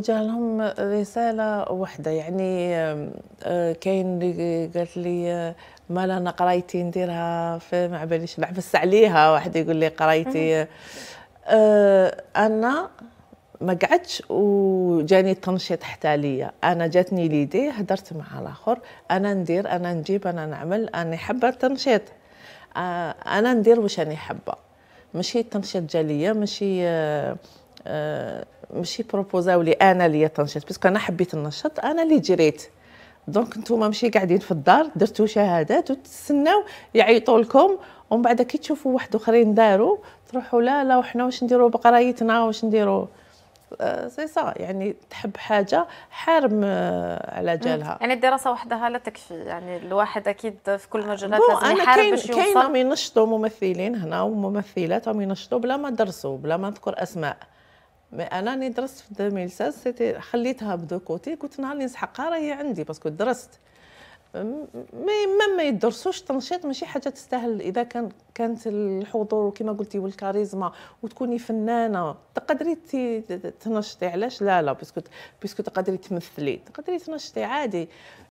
وجه لهم رسالة واحدة يعني آه، كاين اللي قالت لي آه، ما لنا قرايتي نديرها في ما عباليش نحبس عليها واحد يقول لي قرايتي آه، انا ما قعدتش وجاني التنشيط حتى ليا انا جاتني ليدي هدرت مع الاخر انا ندير انا نجيب انا نعمل انا حابه التنشيط انا ندير واش أنا حابه ماشي التنشيط جا ليا ماشي ماشي بروبوزاو لي انا اللي تنشط باسكو انا حبيت النشط انا اللي جريت دونك نتوما ماشي قاعدين في الدار درتو شهادات وتسناو يعيطوا لكم ومن بعد كي تشوفوا واحد اخرين داروا تروحوا لا لا وحنا واش نديروا بقرايتنا واش نديروا آه، سي سا يعني تحب حاجه حارم آه، على جالها يعني الدراسه وحدها لا تكفي يعني الواحد اكيد في كل مجالات لازم يحارب باش يوصل كاين ينشطوا ممثلين هنا وممثلات هم ينشطوا بلا ما درسوا بلا ما نذكر اسماء انا ني درست في 2016 سيتي خليتها بدو كوتي قلت نهار اللي نسحقها راهي عندي باسكو درست ما ما يدرسوش التنشيط ماشي حاجه تستاهل اذا كان كانت الحضور وكما قلتي والكاريزما وتكوني فنانه تقدري تنشطي علاش لا لا باسكو باسكو تقدري تمثلي تقدري تنشطي عادي